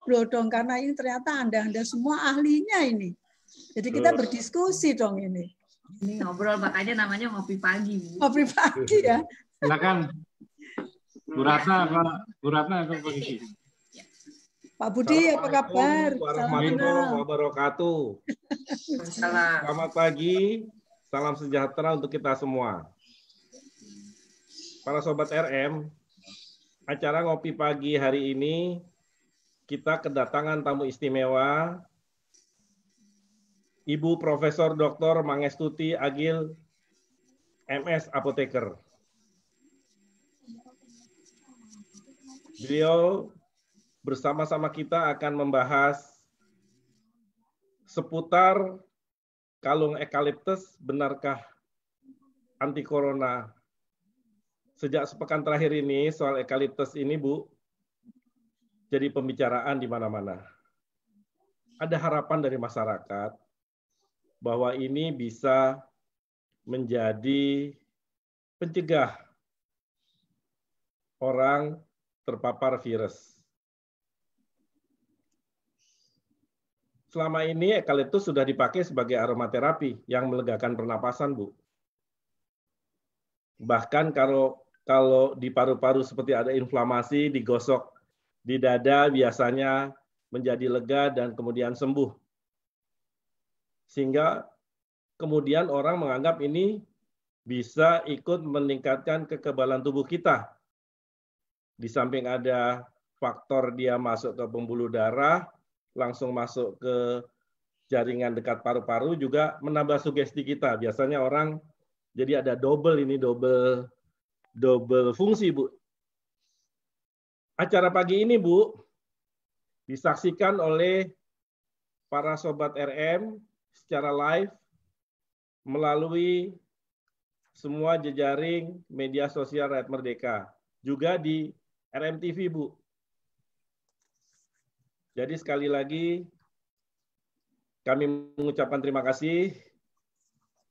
ngobrol dong karena ini ternyata anda-anda semua ahlinya ini. Jadi kita berdiskusi dong ini. Ini ngobrol makanya namanya ngopi pagi. Ngopi pagi ya. Silakan. Bu Ratna apa Bu Ratna Pak Budi apa kabar? Assalamualaikum wabarakatuh. Selamat pagi. Salam sejahtera untuk kita semua. Para sobat RM, acara ngopi pagi hari ini kita kedatangan tamu istimewa Ibu Profesor Dr. Mangestuti Agil MS Apoteker. Beliau bersama-sama kita akan membahas seputar kalung ekaliptus benarkah anti corona. Sejak sepekan terakhir ini soal ekaliptus ini, Bu, jadi pembicaraan di mana-mana. Ada harapan dari masyarakat bahwa ini bisa menjadi pencegah orang terpapar virus. Selama ini ekaliptus sudah dipakai sebagai aromaterapi yang melegakan pernapasan, Bu. Bahkan kalau kalau di paru-paru seperti ada inflamasi, digosok di dada biasanya menjadi lega dan kemudian sembuh. Sehingga kemudian orang menganggap ini bisa ikut meningkatkan kekebalan tubuh kita. Di samping ada faktor dia masuk ke pembuluh darah, langsung masuk ke jaringan dekat paru-paru juga menambah sugesti kita. Biasanya orang jadi ada double ini double double fungsi Bu Acara pagi ini, Bu, disaksikan oleh para sobat RM secara live melalui semua jejaring media sosial Red Merdeka, juga di RMTV, Bu. Jadi sekali lagi kami mengucapkan terima kasih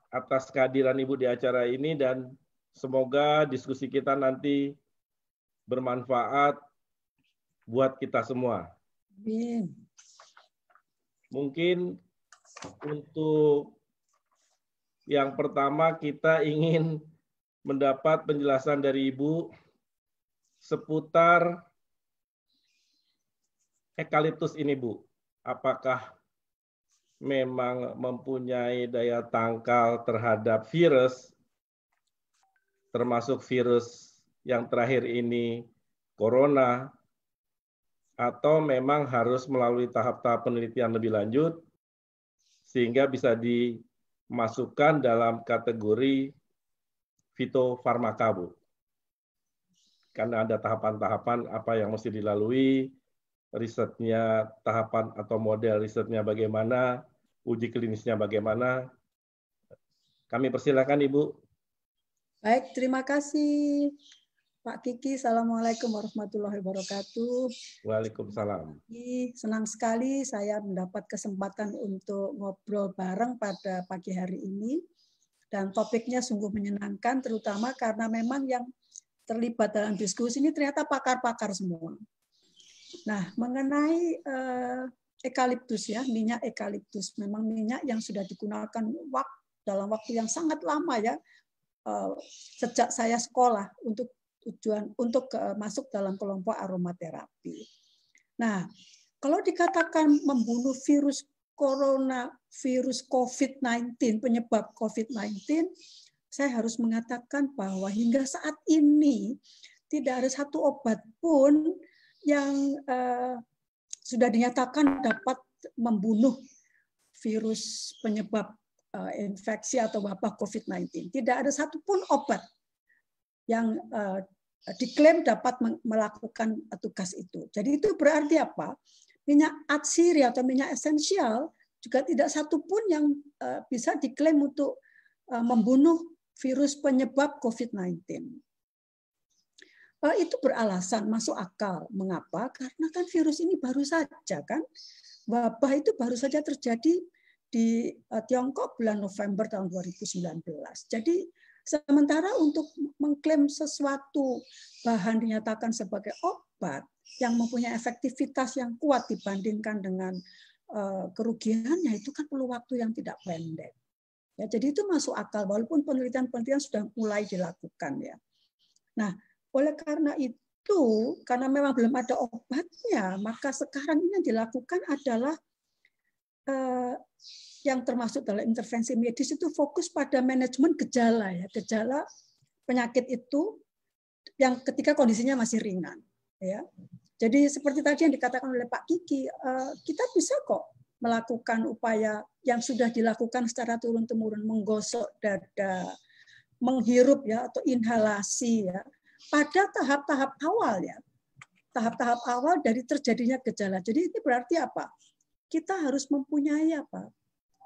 atas kehadiran Ibu di acara ini dan semoga diskusi kita nanti bermanfaat buat kita semua. Amin. Mungkin untuk yang pertama kita ingin mendapat penjelasan dari Ibu seputar ekaliptus ini, Bu. Apakah memang mempunyai daya tangkal terhadap virus, termasuk virus yang terakhir ini corona, atau memang harus melalui tahap-tahap penelitian lebih lanjut sehingga bisa dimasukkan dalam kategori fitofarmaka, Bu. Karena ada tahapan-tahapan apa yang mesti dilalui, risetnya, tahapan atau model risetnya bagaimana, uji klinisnya bagaimana. Kami persilakan Ibu. Baik, terima kasih. Pak Kiki, Assalamualaikum warahmatullahi wabarakatuh. Waalaikumsalam. Senang sekali saya mendapat kesempatan untuk ngobrol bareng pada pagi hari ini. Dan topiknya sungguh menyenangkan, terutama karena memang yang terlibat dalam diskusi ini ternyata pakar-pakar semua. Nah, mengenai eh, ekaliptus ya, minyak ekaliptus. Memang minyak yang sudah digunakan waktu dalam waktu yang sangat lama ya, eh, sejak saya sekolah untuk tujuan untuk masuk dalam kelompok aromaterapi. Nah, kalau dikatakan membunuh virus corona, virus COVID-19, penyebab COVID-19, saya harus mengatakan bahwa hingga saat ini tidak ada satu obat pun yang eh, sudah dinyatakan dapat membunuh virus penyebab eh, infeksi atau wabah COVID-19. Tidak ada satupun obat yang eh, diklaim dapat melakukan tugas itu. Jadi itu berarti apa? Minyak atsiri atau minyak esensial juga tidak satu pun yang eh, bisa diklaim untuk eh, membunuh virus penyebab COVID-19. itu beralasan masuk akal. Mengapa? Karena kan virus ini baru saja kan wabah itu baru saja terjadi di Tiongkok bulan November tahun 2019. Jadi Sementara untuk mengklaim sesuatu bahan dinyatakan sebagai obat yang mempunyai efektivitas yang kuat dibandingkan dengan eh, kerugiannya itu kan perlu waktu yang tidak pendek. Ya, jadi itu masuk akal walaupun penelitian-penelitian sudah mulai dilakukan ya. Nah, oleh karena itu, karena memang belum ada obatnya, maka sekarang ini yang dilakukan adalah eh, yang termasuk dalam intervensi medis itu fokus pada manajemen gejala ya gejala penyakit itu yang ketika kondisinya masih ringan ya jadi seperti tadi yang dikatakan oleh Pak Kiki eh, kita bisa kok melakukan upaya yang sudah dilakukan secara turun temurun menggosok dada menghirup ya atau inhalasi ya pada tahap-tahap awal ya tahap-tahap awal dari terjadinya gejala jadi ini berarti apa kita harus mempunyai apa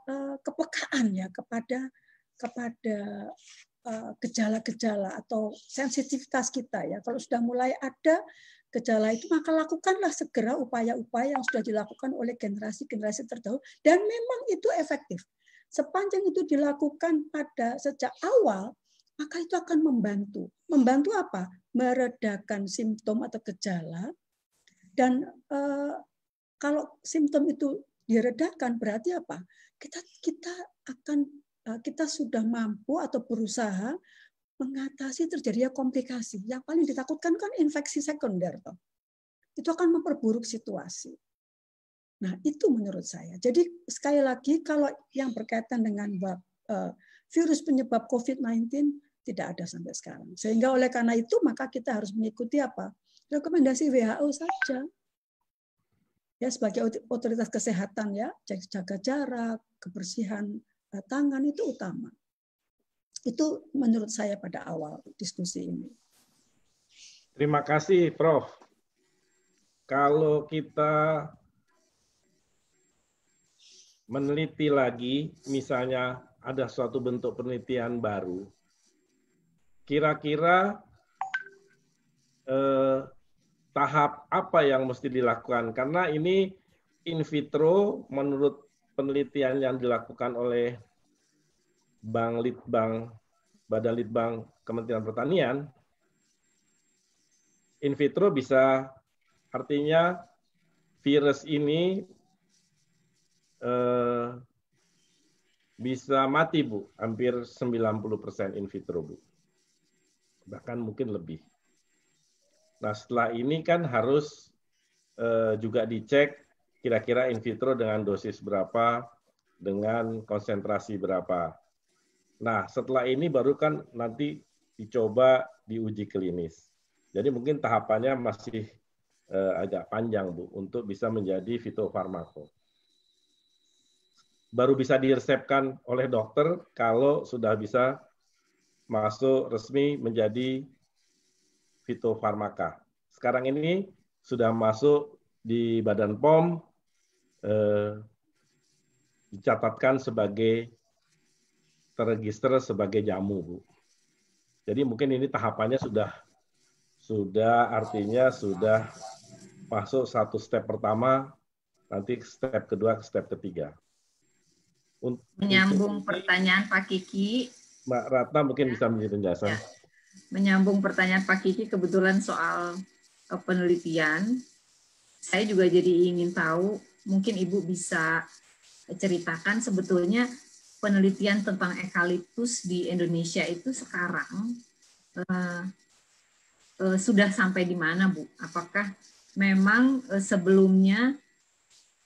Eh, kepekaan ya kepada kepada eh, gejala-gejala atau sensitivitas kita ya. Kalau sudah mulai ada gejala itu maka lakukanlah segera upaya-upaya yang sudah dilakukan oleh generasi-generasi terdahulu dan memang itu efektif. Sepanjang itu dilakukan pada sejak awal maka itu akan membantu. Membantu apa? Meredakan simptom atau gejala dan eh, kalau simptom itu diredakan berarti apa? Kita kita akan eh, kita sudah mampu atau berusaha mengatasi terjadinya komplikasi. Yang paling ditakutkan kan infeksi sekunder toh. Itu akan memperburuk situasi. Nah, itu menurut saya. Jadi sekali lagi kalau yang berkaitan dengan eh, virus penyebab COVID-19 tidak ada sampai sekarang. Sehingga oleh karena itu maka kita harus mengikuti apa? Rekomendasi WHO saja ya sebagai otoritas kesehatan ya jaga jarak kebersihan eh, tangan itu utama itu menurut saya pada awal diskusi ini terima kasih Prof kalau kita meneliti lagi misalnya ada suatu bentuk penelitian baru kira-kira eh, tahap apa yang mesti dilakukan karena ini in vitro menurut penelitian yang dilakukan oleh Bang Litbang Badan Litbang Kementerian Pertanian in vitro bisa artinya virus ini eh, bisa mati Bu, hampir 90% in vitro Bu. Bahkan mungkin lebih. Nah setelah ini kan harus eh, juga dicek kira-kira in vitro dengan dosis berapa, dengan konsentrasi berapa. Nah setelah ini baru kan nanti dicoba diuji klinis. Jadi mungkin tahapannya masih eh, agak panjang Bu untuk bisa menjadi fitofarmako. Baru bisa diresepkan oleh dokter kalau sudah bisa masuk resmi menjadi fitofarmaka. Sekarang ini sudah masuk di Badan POM eh, dicatatkan sebagai terregister sebagai jamu, Bu. Jadi mungkin ini tahapannya sudah sudah artinya sudah masuk satu step pertama, nanti step kedua step ketiga. Untuk Menyambung pertanyaan Pak Kiki. Mbak Ratna mungkin ya. bisa menjadi penjelasan. Ya menyambung pertanyaan Pak Kiki kebetulan soal eh, penelitian, saya juga jadi ingin tahu, mungkin Ibu bisa ceritakan sebetulnya penelitian tentang ekaliptus di Indonesia itu sekarang eh, eh, sudah sampai di mana, Bu? Apakah memang eh, sebelumnya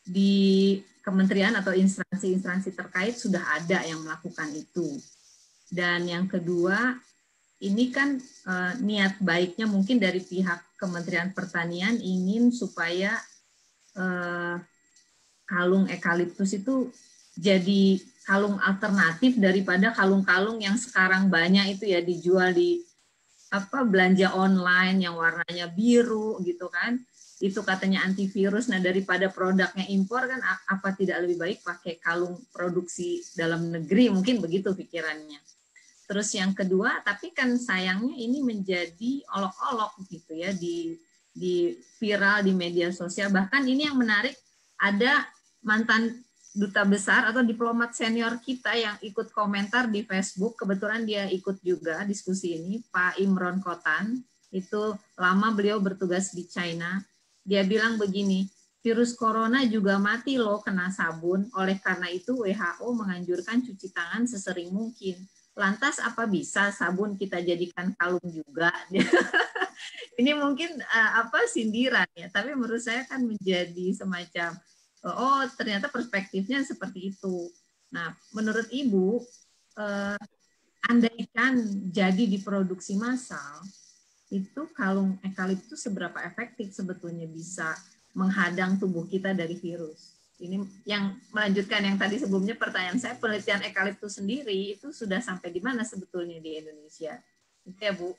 di kementerian atau instansi-instansi terkait sudah ada yang melakukan itu? Dan yang kedua, ini kan eh, niat baiknya mungkin dari pihak Kementerian Pertanian ingin supaya eh, kalung ekaliptus itu jadi kalung alternatif daripada kalung-kalung yang sekarang banyak itu ya dijual di apa belanja online yang warnanya biru gitu kan itu katanya antivirus nah daripada produknya impor kan apa tidak lebih baik pakai kalung produksi dalam negeri mungkin begitu pikirannya Terus yang kedua, tapi kan sayangnya ini menjadi olok-olok gitu ya di di viral di media sosial. Bahkan ini yang menarik ada mantan duta besar atau diplomat senior kita yang ikut komentar di Facebook. Kebetulan dia ikut juga diskusi ini, Pak Imron Kotan. Itu lama beliau bertugas di China. Dia bilang begini, virus corona juga mati loh kena sabun. Oleh karena itu WHO menganjurkan cuci tangan sesering mungkin lantas apa bisa sabun kita jadikan kalung juga? ini mungkin uh, apa sindiran ya, tapi menurut saya kan menjadi semacam eh, oh ternyata perspektifnya seperti itu. Nah, menurut Ibu uh, andaikan jadi diproduksi massal, itu kalung ekaliptus seberapa efektif sebetulnya bisa menghadang tubuh kita dari virus? ini yang melanjutkan yang tadi sebelumnya pertanyaan saya penelitian ekaliptus sendiri itu sudah sampai di mana sebetulnya di Indonesia itu ya Bu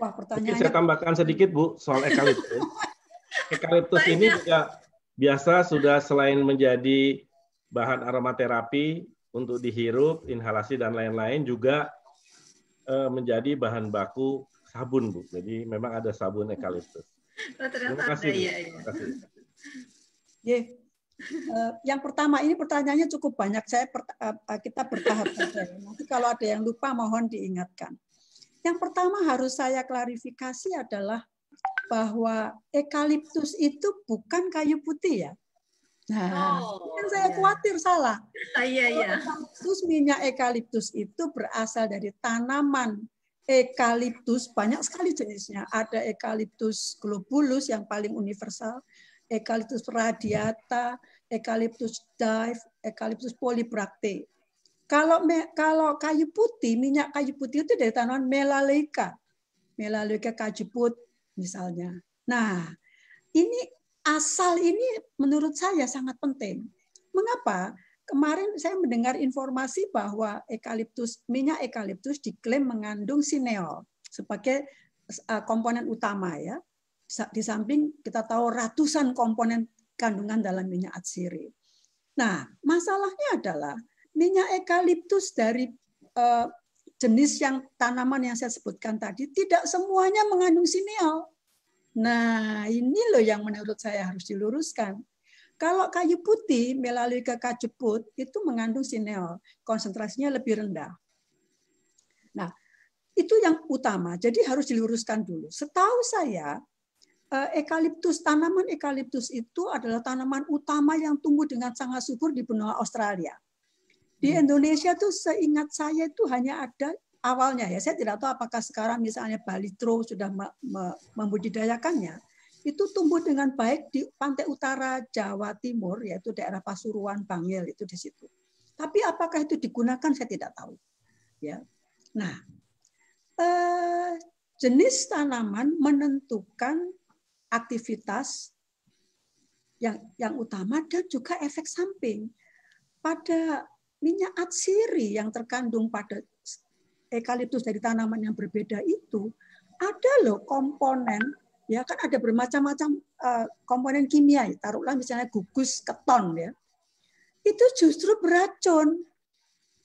Wah pertanyaan saya tambahkan sedikit Bu soal ekaliptus ekaliptus ini juga biasa sudah selain menjadi bahan aromaterapi untuk dihirup inhalasi dan lain-lain juga e, menjadi bahan baku sabun Bu jadi memang ada sabun ekaliptus oh, terima kasih, ada, ya, ya. Eh, yang pertama ini pertanyaannya cukup banyak. Saya eh, eh, kita bertahap saja. Ya. Nanti kalau ada yang lupa mohon diingatkan. Yang pertama harus saya klarifikasi adalah bahwa ekaliptus itu bukan kayu putih ya. Nah, oh, yang saya iya. khawatir salah. Ah, iya, iya. Eukaliptus minyak ekaliptus itu berasal dari tanaman ekaliptus, banyak sekali jenisnya. Ada ekaliptus globulus yang paling universal, Eucalyptus radiata, Eucalyptus dive, Eucalyptus polybracte. Kalau me, kalau kayu putih, minyak kayu putih itu dari tanaman melaleuca. Melaleuca kayu misalnya. Nah, ini asal ini menurut saya sangat penting. Mengapa? Kemarin saya mendengar informasi bahwa eukaliptus minyak eukaliptus diklaim mengandung sineol sebagai eh, komponen utama ya. Di samping kita tahu ratusan komponen kandungan dalam minyak atsiri. Nah, masalahnya adalah minyak ekaliptus dari uh, jenis yang tanaman yang saya sebutkan tadi tidak semuanya mengandung sineal. Nah, ini loh yang menurut saya harus diluruskan. Kalau kayu putih melalui kajeput itu mengandung sineol, konsentrasinya lebih rendah. Nah, itu yang utama. Jadi harus diluruskan dulu. Setahu saya, Ekaliptus eh, tanaman ekaliptus itu adalah tanaman utama yang tumbuh dengan sangat subur di benua Australia. Di hmm. Indonesia tuh seingat saya itu hanya ada awalnya ya. Saya tidak tahu apakah sekarang misalnya Bali Tro sudah membudidayakannya. Itu tumbuh dengan baik di pantai utara Jawa Timur yaitu daerah Pasuruan, Bangil itu di situ. Tapi apakah itu digunakan saya tidak tahu. Ya. Nah, eh, jenis tanaman menentukan aktivitas yang yang utama dan juga efek samping pada minyak atsiri yang terkandung pada ekaliptus dari tanaman yang berbeda itu ada loh komponen ya kan ada bermacam-macam eh, komponen kimia ya, taruhlah misalnya gugus keton ya itu justru beracun.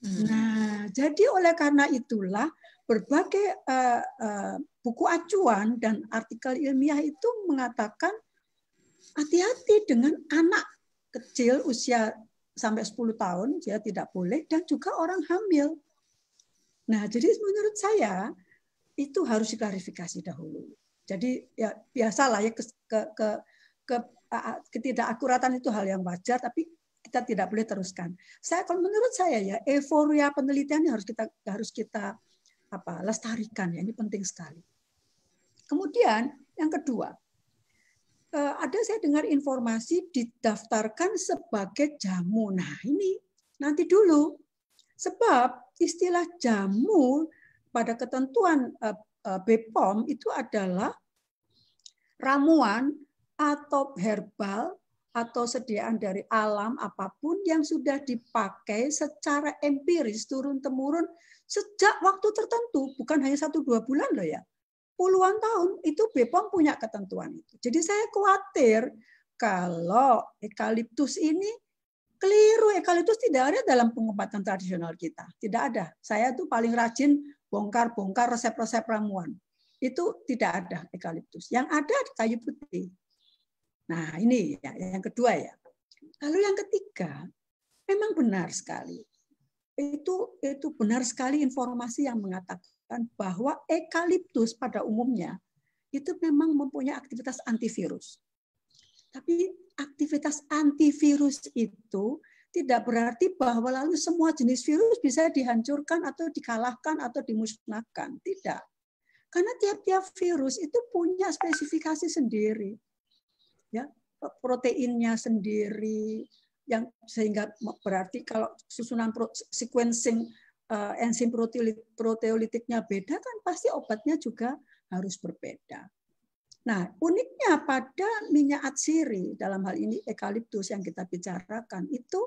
Hmm. Nah, jadi oleh karena itulah berbagai uh, uh, buku acuan dan artikel ilmiah itu mengatakan hati-hati dengan anak kecil usia sampai 10 tahun ya tidak boleh dan juga orang hamil. Nah, jadi menurut saya itu harus diklarifikasi dahulu. Jadi ya biasalah ya ke, ke, ke, ke ketidakakuratan itu hal yang wajar tapi kita tidak boleh teruskan. Saya kalau menurut saya ya euforia penelitian harus kita harus kita apa lestarikan ya ini penting sekali. Kemudian yang kedua, eh, ada saya dengar informasi didaftarkan sebagai jamu. Nah, ini nanti dulu. Sebab istilah jamu pada ketentuan eh, eh, BPOM itu adalah ramuan atau herbal atau sediaan dari alam apapun yang sudah dipakai secara empiris turun-temurun sejak waktu tertentu, bukan hanya satu dua bulan loh ya. Puluhan tahun itu BPOM punya ketentuan itu. Jadi saya khawatir kalau ekaliptus ini keliru. Ekaliptus tidak ada dalam pengobatan tradisional kita. Tidak ada. Saya tuh paling rajin bongkar-bongkar resep-resep ramuan. Itu tidak ada ekaliptus. Yang ada di kayu putih. Nah ini ya, yang kedua ya. Lalu yang ketiga, memang benar sekali itu itu benar sekali informasi yang mengatakan bahwa eukaliptus pada umumnya itu memang mempunyai aktivitas antivirus. Tapi aktivitas antivirus itu tidak berarti bahwa lalu semua jenis virus bisa dihancurkan atau dikalahkan atau dimusnahkan. Tidak. Karena tiap-tiap virus itu punya spesifikasi sendiri. Ya, proteinnya sendiri, yang sehingga berarti kalau susunan pro, sequencing uh, enzim proteolitiknya beda kan pasti obatnya juga harus berbeda. Nah, uniknya pada minyak atsiri dalam hal ini ekaliptus yang kita bicarakan itu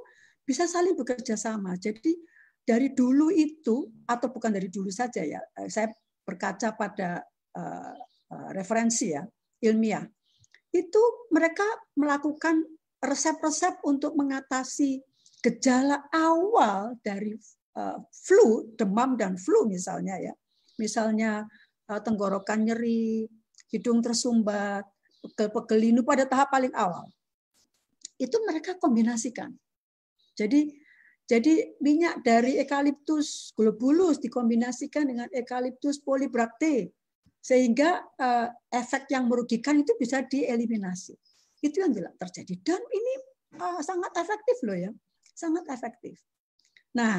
bisa saling bekerja sama. Jadi dari dulu itu atau bukan dari dulu saja ya, eh, saya berkaca pada uh, referensi ya ilmiah. Itu mereka melakukan resep-resep untuk mengatasi gejala awal dari eh, flu, demam dan flu misalnya ya. Misalnya eh, tenggorokan nyeri, hidung tersumbat, pegel-pegel linu pada tahap paling awal. Itu mereka kombinasikan. Jadi jadi minyak dari ekaliptus globulus dikombinasikan dengan ekaliptus polibrakte sehingga eh, efek yang merugikan itu bisa dieliminasi. Itu yang tidak terjadi. Dan ini uh, sangat efektif loh ya. Sangat efektif. Nah,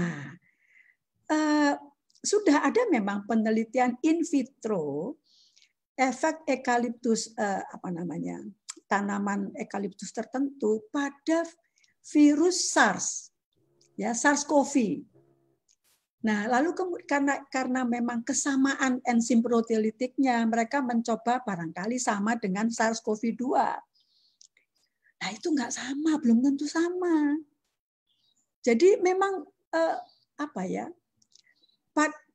uh, sudah ada memang penelitian in vitro efek ekaliptus uh, apa namanya tanaman ekaliptus tertentu pada virus SARS ya SARS-CoV. Nah, lalu karena karena memang kesamaan enzim proteolitiknya, mereka mencoba barangkali sama dengan SARS-CoV-2. Nah itu nggak sama, belum tentu sama. Jadi memang eh, apa ya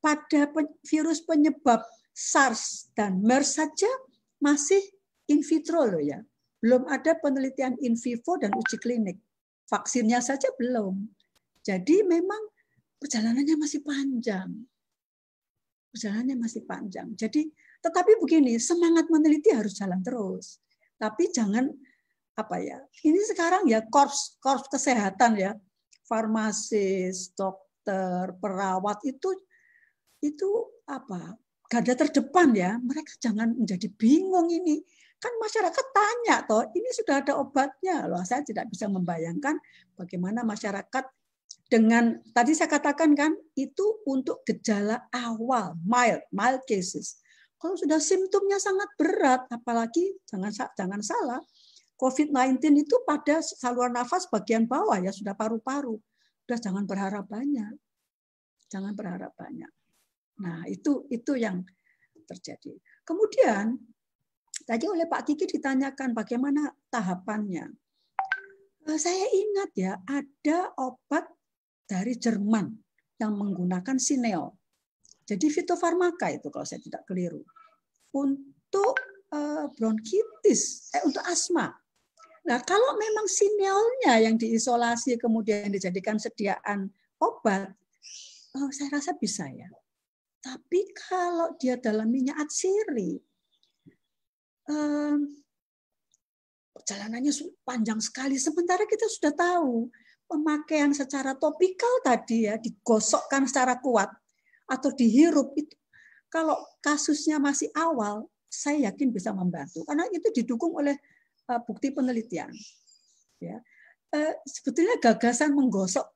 pada virus penyebab SARS dan MERS saja masih in vitro loh ya. Belum ada penelitian in vivo dan uji klinik. Vaksinnya saja belum. Jadi memang perjalanannya masih panjang. Perjalanannya masih panjang. Jadi tetapi begini, semangat meneliti harus jalan terus. Tapi jangan apa ya ini sekarang ya korps korps kesehatan ya farmasis dokter perawat itu itu apa garda terdepan ya mereka jangan menjadi bingung ini kan masyarakat tanya toh ini sudah ada obatnya loh saya tidak bisa membayangkan bagaimana masyarakat dengan tadi saya katakan kan itu untuk gejala awal mild mild cases kalau sudah simptomnya sangat berat apalagi jangan jangan salah COVID-19 itu pada saluran nafas bagian bawah ya sudah paru-paru. Sudah jangan berharap banyak. Jangan berharap banyak. Nah, itu itu yang terjadi. Kemudian tadi oleh Pak Kiki ditanyakan bagaimana tahapannya. Eh, saya ingat ya, ada obat dari Jerman yang menggunakan Sineo. Jadi fitofarmaka itu kalau saya tidak keliru. Untuk eh, bronkitis, eh, untuk asma. Nah, kalau memang sinyalnya yang diisolasi kemudian dijadikan sediaan obat, oh, saya rasa bisa ya. Tapi kalau dia dalam minyak sirih eh, um, perjalanannya panjang sekali. Sementara kita sudah tahu pemakaian secara topikal tadi ya digosokkan secara kuat atau dihirup itu kalau kasusnya masih awal saya yakin bisa membantu karena itu didukung oleh Eh, bukti penelitian. Ya. Eh, sebetulnya gagasan menggosok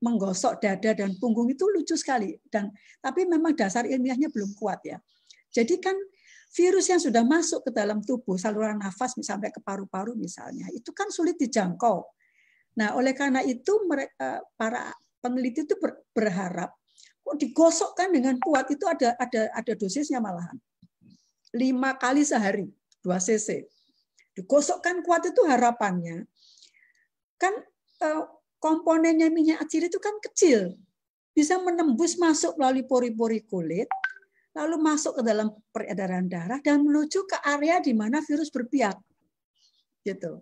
menggosok dada dan punggung itu lucu sekali dan tapi memang dasar ilmiahnya belum kuat ya. Jadi kan virus yang sudah masuk ke dalam tubuh saluran nafas sampai ke paru-paru misalnya itu kan sulit dijangkau. Nah, oleh karena itu mereka eh, para peneliti itu berharap kok digosokkan dengan kuat itu ada ada ada dosisnya malahan. lima kali sehari, dua cc. Digosokkan kuat itu harapannya. Kan eh, komponennya minyak acil itu kan kecil. Bisa menembus masuk melalui pori-pori kulit, lalu masuk ke dalam peredaran darah dan menuju ke area di mana virus berpihak. Gitu.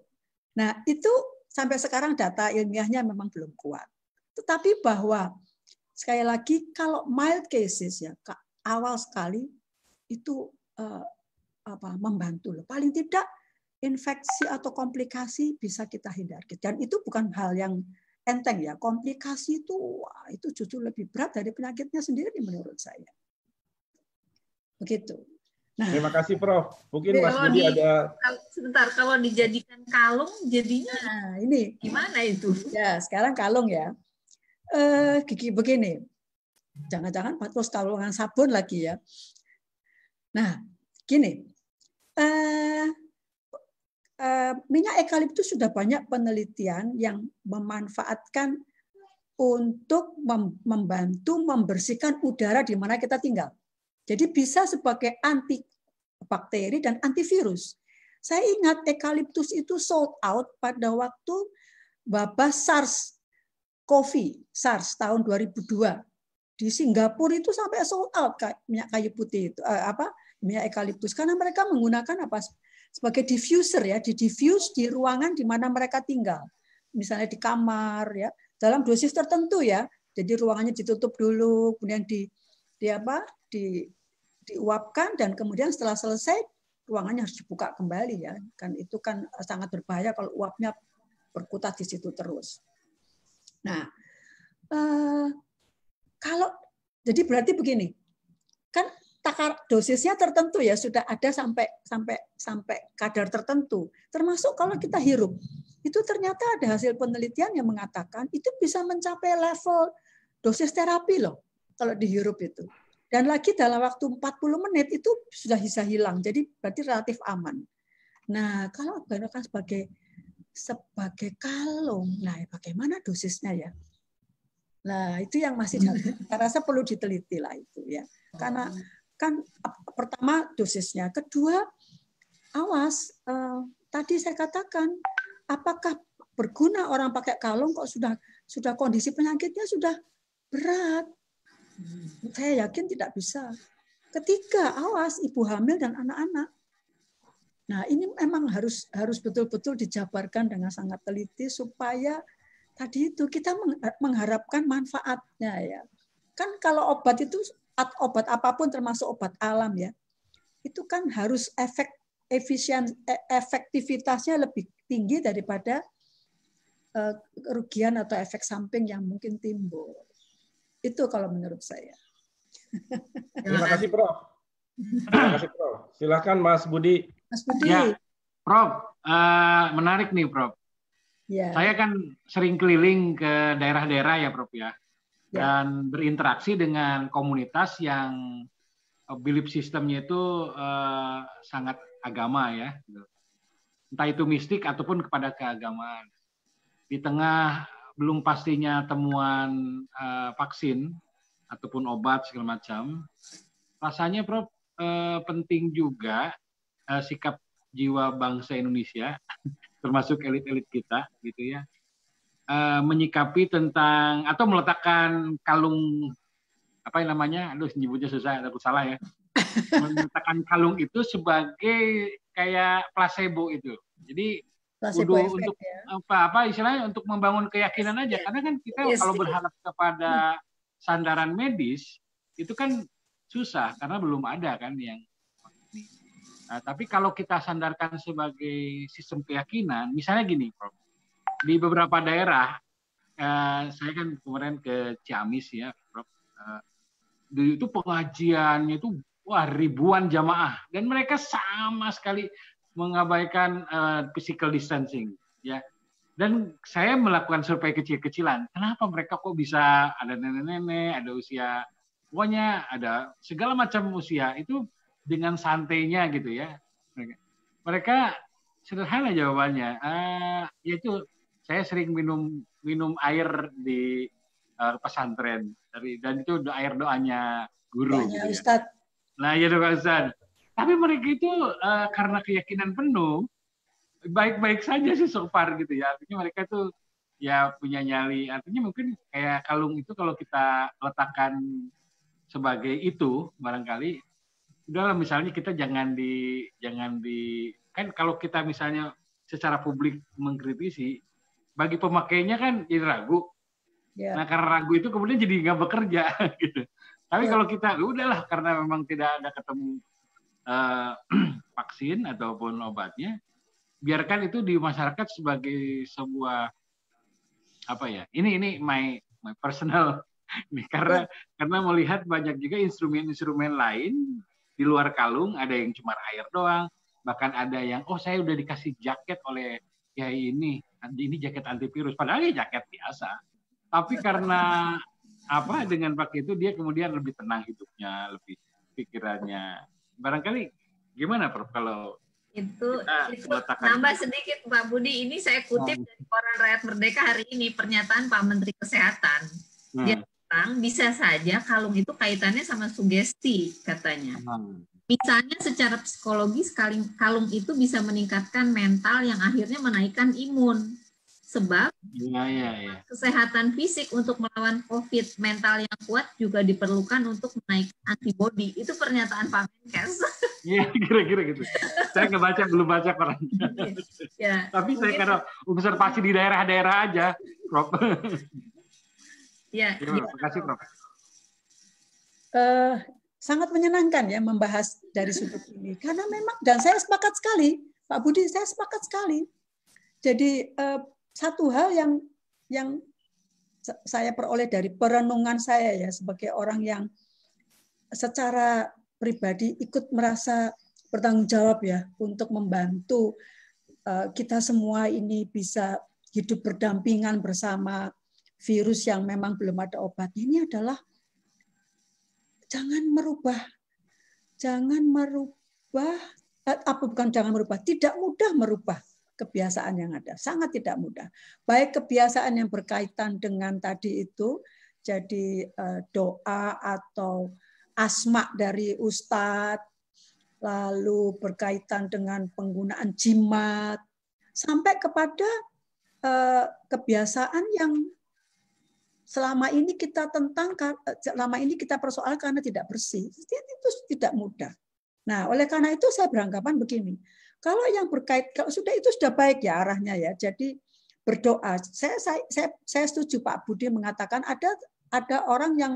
Nah, itu sampai sekarang data ilmiahnya memang belum kuat. Tetapi bahwa sekali lagi kalau mild cases ya awal sekali itu eh, apa membantu loh. Paling tidak infeksi atau komplikasi bisa kita hindari. Dan itu bukan hal yang enteng ya. Komplikasi itu wah, itu justru lebih berat dari penyakitnya sendiri menurut saya. Begitu. Nah, Terima kasih Prof. Mungkin Mas Budi ada sebentar kalau dijadikan kalung jadinya nah, ini gimana itu? Ya, sekarang kalung ya. Eh gigi begini. Jangan-jangan terus kalungan sabun lagi ya. Nah, gini. Eh Eh, minyak eukaliptus sudah banyak penelitian yang memanfaatkan untuk membantu membersihkan udara di mana kita tinggal. Jadi bisa sebagai anti bakteri dan antivirus. Saya ingat eukaliptus itu sold out pada waktu wabah SARS COVID SARS tahun 2002 di Singapura itu sampai sold out minyak kayu putih itu eh, apa minyak eukaliptus karena mereka menggunakan apa sebagai diffuser ya, di diffuse di ruangan di mana mereka tinggal. Misalnya di kamar ya, dalam dosis tertentu ya. Jadi ruangannya ditutup dulu, kemudian di di apa? di diuapkan dan kemudian setelah selesai ruangannya harus dibuka kembali ya. Kan itu kan sangat berbahaya kalau uapnya berkutat di situ terus. Nah, eh, kalau jadi berarti begini, takar dosisnya tertentu ya sudah ada sampai sampai sampai kadar tertentu. Termasuk kalau kita hirup itu ternyata ada hasil penelitian yang mengatakan itu bisa mencapai level dosis terapi loh kalau dihirup itu. Dan lagi dalam waktu 40 menit itu sudah bisa hilang. Jadi berarti relatif aman. Nah, kalau gunakan sebagai sebagai kalung, nah ya bagaimana dosisnya ya? Nah, itu yang masih saya rasa perlu diteliti lah itu ya. Karena oh kan pertama dosisnya, kedua awas eh, tadi saya katakan apakah berguna orang pakai kalung kok sudah sudah kondisi penyakitnya sudah berat. Hmm. Saya yakin tidak bisa. Ketiga, awas ibu hamil dan anak-anak. Nah, ini memang harus harus betul-betul dijabarkan dengan sangat teliti supaya tadi itu kita mengharapkan manfaatnya ya. Kan kalau obat itu At obat apapun termasuk obat alam ya itu kan harus efek efisien e, efektivitasnya lebih tinggi daripada e, kerugian atau efek samping yang mungkin timbul itu kalau menurut saya terima kasih Prof terima kasih Prof silahkan Mas Budi Mas Budi ya, Prof uh, menarik nih Prof ya. saya kan sering keliling ke daerah-daerah ya Prof ya Ya. dan berinteraksi dengan komunitas yang eh, belief sistemnya itu uh, sangat agama ya gitu. entah itu mistik ataupun kepada keagamaan di tengah belum pastinya temuan uh, vaksin ataupun obat segala macam rasanya Prof uh, penting juga uh, sikap jiwa bangsa Indonesia termasuk elit-elit kita gitu ya Eh, menyikapi tentang atau meletakkan kalung apa namanya, aduh nyebutnya susah, takut salah ya. meletakkan kalung itu sebagai kayak placebo itu. Jadi placebo effect, untuk ya. apa apa istilahnya untuk membangun keyakinan aja iya. karena kan kita yes, iya kalau berharap kepada sandaran medis itu kan susah karena belum ada kan yang Nah, tapi kalau kita sandarkan sebagai sistem keyakinan, misalnya gini, Prof di beberapa daerah uh, saya kan kemarin ke Ciamis ya, Prof. Eh, itu pengajiannya itu wah ribuan jamaah dan mereka sama sekali mengabaikan uh, physical distancing ya. Dan saya melakukan survei kecil-kecilan. Kenapa mereka kok bisa ada nenek-nenek, ada usia pokoknya ada segala macam usia itu dengan santainya gitu ya. Mereka, mereka sederhana jawabannya. Uh, eh, yaitu saya sering minum minum air di uh, pesantren dari dan itu air doanya guru. Doanya gitu Ustaz. Ya. Nah, ya doa Ustaz. Tapi mereka itu uh, karena keyakinan penuh baik-baik saja sih so gitu ya. Artinya mereka itu ya punya nyali. Artinya mungkin kayak kalung itu kalau kita letakkan sebagai itu barangkali udahlah misalnya kita jangan di jangan di kan kalau kita misalnya secara publik mengkritisi bagi pemakainya kan jadi ragu. Yeah. Nah karena ragu itu kemudian jadi nggak bekerja gitu. Tapi yeah. kalau kita ya udahlah karena memang tidak ada ketemu uh, vaksin ataupun obatnya, biarkan itu di masyarakat sebagai sebuah apa ya? Ini ini my my personal ini karena yeah. karena melihat banyak juga instrumen-instrumen lain di luar kalung ada yang cuma air doang bahkan ada yang oh saya udah dikasih jaket oleh kiai ini ini jaket antivirus padahal ya jaket biasa tapi karena apa dengan pakai itu dia kemudian lebih tenang hidupnya lebih pikirannya barangkali gimana Prof kalau itu, itu nambah itu. sedikit Pak Budi ini saya kutip hmm. dari koran Rakyat Merdeka hari ini pernyataan Pak Menteri Kesehatan hmm. bilang bisa saja kalung itu kaitannya sama sugesti katanya hmm. Misalnya secara psikologis kalung itu bisa meningkatkan mental yang akhirnya menaikkan imun. Sebab ya, ya, ya. kesehatan fisik untuk melawan COVID, mental yang kuat juga diperlukan untuk menaikkan antibodi. Itu pernyataan Pak Menkes. Iya, kira-kira gitu. Saya nggak baca, belum baca pernah. Ya, iya. Tapi mungkin... saya karena observasi di daerah-daerah aja, Prof. Iya. Terima iya. kasih, Prof. Uh, sangat menyenangkan ya membahas dari sudut ini karena memang dan saya sepakat sekali Pak Budi saya sepakat sekali jadi eh, satu hal yang yang saya peroleh dari perenungan saya ya sebagai orang yang secara pribadi ikut merasa bertanggung jawab ya untuk membantu eh, kita semua ini bisa hidup berdampingan bersama virus yang memang belum ada obatnya ini adalah jangan merubah, jangan merubah, eh, apa bukan jangan merubah, tidak mudah merubah kebiasaan yang ada, sangat tidak mudah. Baik kebiasaan yang berkaitan dengan tadi itu, jadi eh, doa atau asma dari ustadz, lalu berkaitan dengan penggunaan jimat, sampai kepada eh, kebiasaan yang selama ini kita tentang eh, selama ini kita persoal karena tidak bersih itu tidak mudah nah oleh karena itu saya beranggapan begini kalau yang berkait kalau sudah itu sudah baik ya arahnya ya jadi berdoa saya saya saya, saya setuju Pak Budi mengatakan ada ada orang yang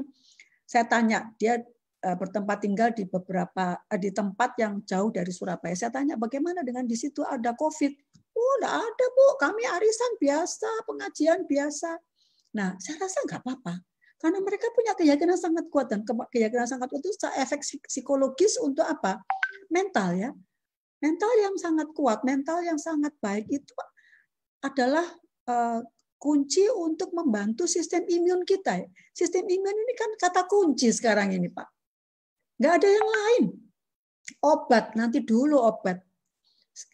saya tanya dia eh, bertempat tinggal di beberapa eh, di tempat yang jauh dari Surabaya saya tanya bagaimana dengan di situ ada COVID Oh, enggak ada, Bu. Kami arisan biasa, pengajian biasa. Nah, saya rasa nggak apa-apa. Karena mereka punya keyakinan sangat kuat dan keyakinan sangat kuat itu efek psikologis untuk apa? Mental ya. Mental yang sangat kuat, mental yang sangat baik itu adalah eh, kunci untuk membantu sistem imun kita. Ya. Sistem imun ini kan kata kunci sekarang ini, Pak. Nggak ada yang lain. Obat, nanti dulu obat.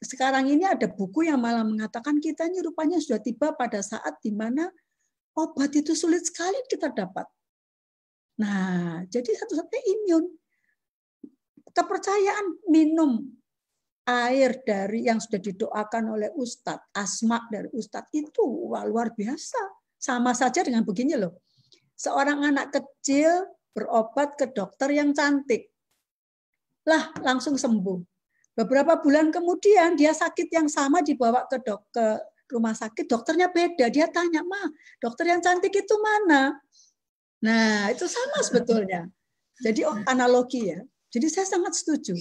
Sekarang ini ada buku yang malah mengatakan kita ini rupanya sudah tiba pada saat di mana obat itu sulit sekali kita dapat. Nah, jadi satu-satunya imun. Kepercayaan minum air dari yang sudah didoakan oleh Ustadz, asma dari Ustadz itu luar biasa. Sama saja dengan begini loh. Seorang anak kecil berobat ke dokter yang cantik. Lah, langsung sembuh. Beberapa bulan kemudian dia sakit yang sama dibawa ke dokter rumah sakit dokternya beda dia tanya mah dokter yang cantik itu mana nah itu sama sebetulnya jadi oh, analogi ya jadi saya sangat setuju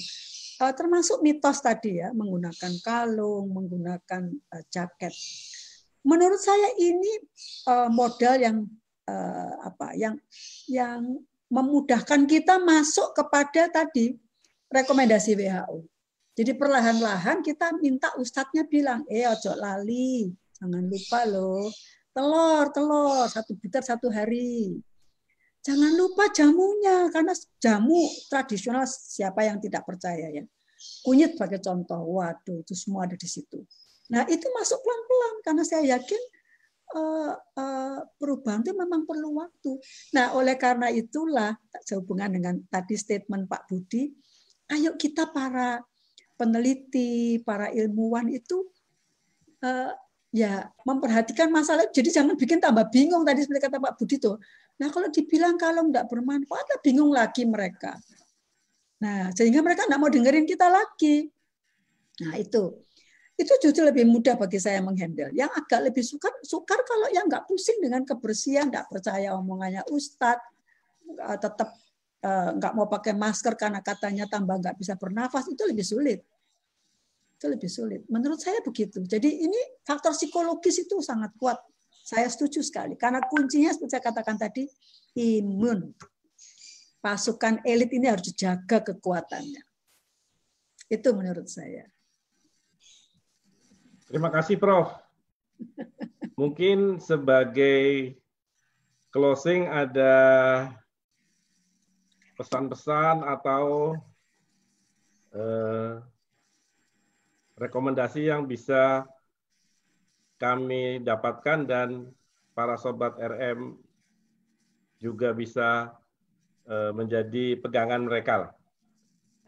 eh, termasuk mitos tadi ya menggunakan kalung menggunakan eh, jaket menurut saya ini eh, modal yang apa yang yang memudahkan kita masuk kepada tadi rekomendasi WHO jadi perlahan-lahan kita minta ustadznya bilang, eh ojo lali, jangan lupa loh, telur, telur, satu butir satu hari. Jangan lupa jamunya, karena jamu tradisional siapa yang tidak percaya ya. Kunyit sebagai contoh, waduh itu semua ada di situ. Nah itu masuk pelan-pelan, karena saya yakin Uh, uh, perubahan itu memang perlu waktu. Nah, oleh karena itulah sehubungan dengan tadi statement Pak Budi, ayo kita para peneliti, para ilmuwan itu uh, ya memperhatikan masalah. Jadi jangan bikin tambah bingung tadi seperti kata Pak Budi tuh. Nah kalau dibilang kalau nggak bermanfaat, lah bingung lagi mereka. Nah sehingga mereka nggak mau dengerin kita lagi. Nah itu itu justru lebih mudah bagi saya menghandle. Yang agak lebih sukar, sukar kalau yang nggak pusing dengan kebersihan, nggak percaya omongannya Ustadz, tetap Eh, nggak mau pakai masker karena katanya tambah nggak bisa bernafas itu lebih sulit itu lebih sulit menurut saya begitu jadi ini faktor psikologis itu sangat kuat saya setuju sekali karena kuncinya seperti saya katakan tadi imun pasukan elit ini harus dijaga kekuatannya itu menurut saya terima kasih prof mungkin sebagai closing ada pesan-pesan atau eh, rekomendasi yang bisa kami dapatkan dan para sobat RM juga bisa eh, menjadi pegangan mereka.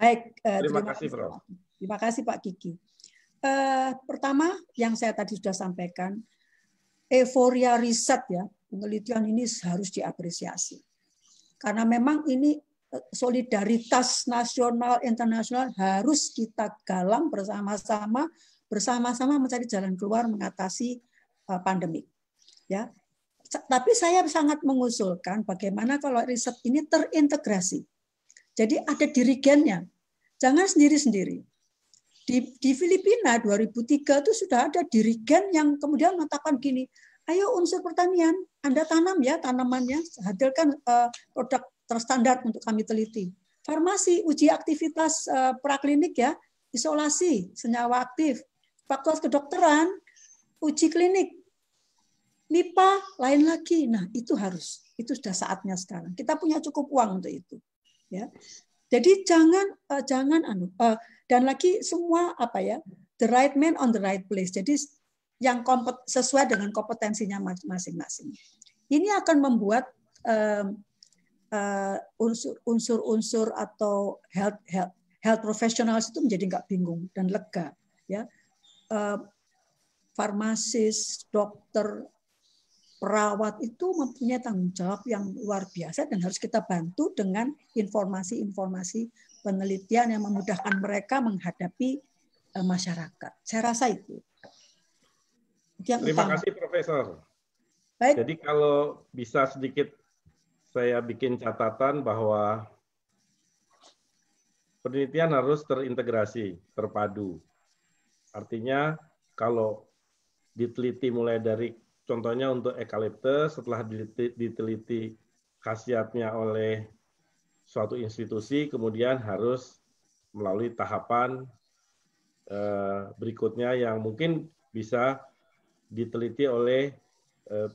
Baik, eh, terima, terima kasih, Prof. Terima kasih Pak Kiki. Eh, pertama yang saya tadi sudah sampaikan, euforia riset ya penelitian ini harus diapresiasi karena memang ini solidaritas nasional internasional harus kita galang bersama-sama bersama-sama mencari jalan keluar mengatasi eh, pandemi. Ya. Tapi saya sangat mengusulkan bagaimana kalau riset ini terintegrasi. Jadi ada dirigennya. Jangan sendiri-sendiri. Di, di Filipina 2003 itu sudah ada dirigen yang kemudian menetapkan gini, ayo unsur pertanian, Anda tanam ya tanamannya, hadirkan uh, produk terstandar untuk kami teliti. Farmasi, uji aktivitas eh, praklinik ya, isolasi, senyawa aktif. faktor kedokteran, uji klinik. MIPA lain lagi. Nah, itu harus. Itu sudah saatnya sekarang. Kita punya cukup uang untuk itu. Ya. Jadi jangan uh, jangan anu uh, dan lagi semua apa ya the right man on the right place. Jadi yang kompet, sesuai dengan kompetensinya masing-masing. Ini akan membuat um, Eh, unsur-unsur uh, atau health health health professionals itu menjadi nggak bingung dan lega ya uh, farmasis dokter perawat itu mempunyai tanggung jawab yang luar biasa dan harus kita bantu dengan informasi-informasi penelitian yang memudahkan mereka menghadapi uh, masyarakat saya rasa itu yang terima utama. kasih profesor Baik. jadi kalau bisa sedikit saya bikin catatan bahwa penelitian harus terintegrasi, terpadu. Artinya kalau diteliti mulai dari contohnya untuk eukaliptus setelah diteliti, khasiatnya oleh suatu institusi kemudian harus melalui tahapan eh, berikutnya yang mungkin bisa diteliti oleh eh,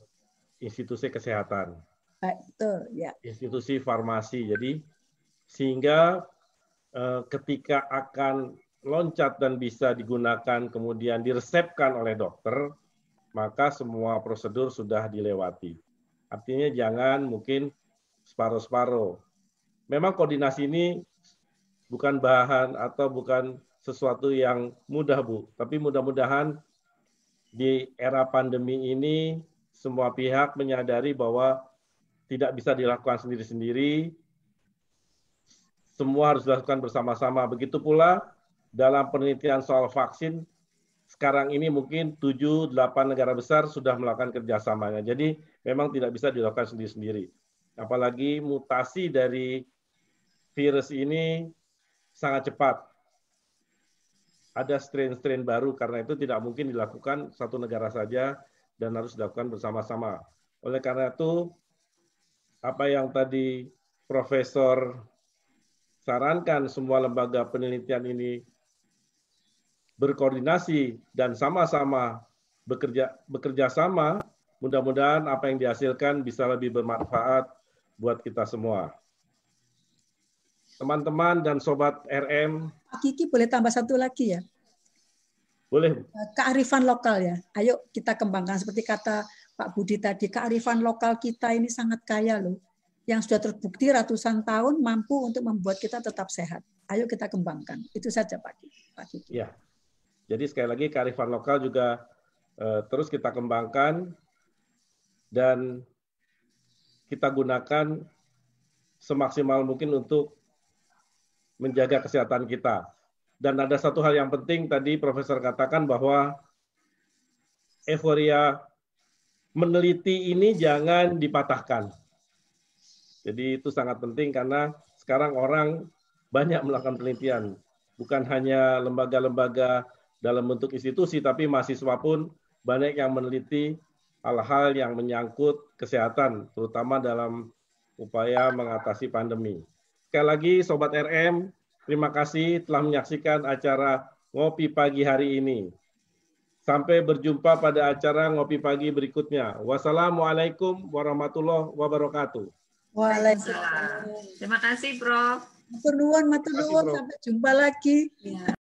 institusi kesehatan betul ya. Institusi farmasi. Jadi sehingga eh, ketika akan loncat dan bisa digunakan kemudian diresepkan oleh dokter, maka semua prosedur sudah dilewati. Artinya jangan mungkin separuh-separuh. Memang koordinasi ini bukan bahan atau bukan sesuatu yang mudah, Bu. Tapi mudah-mudahan di era pandemi ini semua pihak menyadari bahwa tidak bisa dilakukan sendiri-sendiri. Semua harus dilakukan bersama-sama. Begitu pula dalam penelitian soal vaksin, sekarang ini mungkin 7-8 negara besar sudah melakukan kerjasamanya. Jadi memang tidak bisa dilakukan sendiri-sendiri. Apalagi mutasi dari virus ini sangat cepat. Ada strain-strain baru, karena itu tidak mungkin dilakukan satu negara saja dan harus dilakukan bersama-sama. Oleh karena itu, apa yang tadi Profesor sarankan semua lembaga penelitian ini berkoordinasi dan sama-sama bekerja bekerja sama, mudah-mudahan apa yang dihasilkan bisa lebih bermanfaat buat kita semua. Teman-teman dan sobat RM, Pak Kiki boleh tambah satu lagi ya? Boleh. Eh, kearifan lokal ya. Ayo kita kembangkan seperti kata Pak Budi tadi, kearifan lokal kita ini sangat kaya loh. Yang sudah terbukti ratusan tahun mampu untuk membuat kita tetap sehat. Ayo kita kembangkan. Itu saja Pak Budi. Ya. Jadi sekali lagi kearifan lokal juga eh, terus kita kembangkan dan kita gunakan semaksimal mungkin untuk menjaga kesehatan kita. Dan ada satu hal yang penting tadi Profesor katakan bahwa euforia meneliti ini jangan dipatahkan. Jadi itu sangat penting karena sekarang orang banyak melakukan penelitian. Bukan hanya lembaga-lembaga dalam bentuk institusi, tapi mahasiswa pun banyak yang meneliti hal-hal yang menyangkut kesehatan, terutama dalam upaya mengatasi pandemi. Sekali lagi, Sobat RM, terima kasih telah menyaksikan acara Ngopi Pagi hari ini. Sampai berjumpa pada acara ngopi pagi berikutnya. Wassalamualaikum warahmatullahi wabarakatuh. Waalaikumsalam. Terima kasih, Bro. Matur nuwun, matur nuwun. Sampai jumpa lagi. Ya.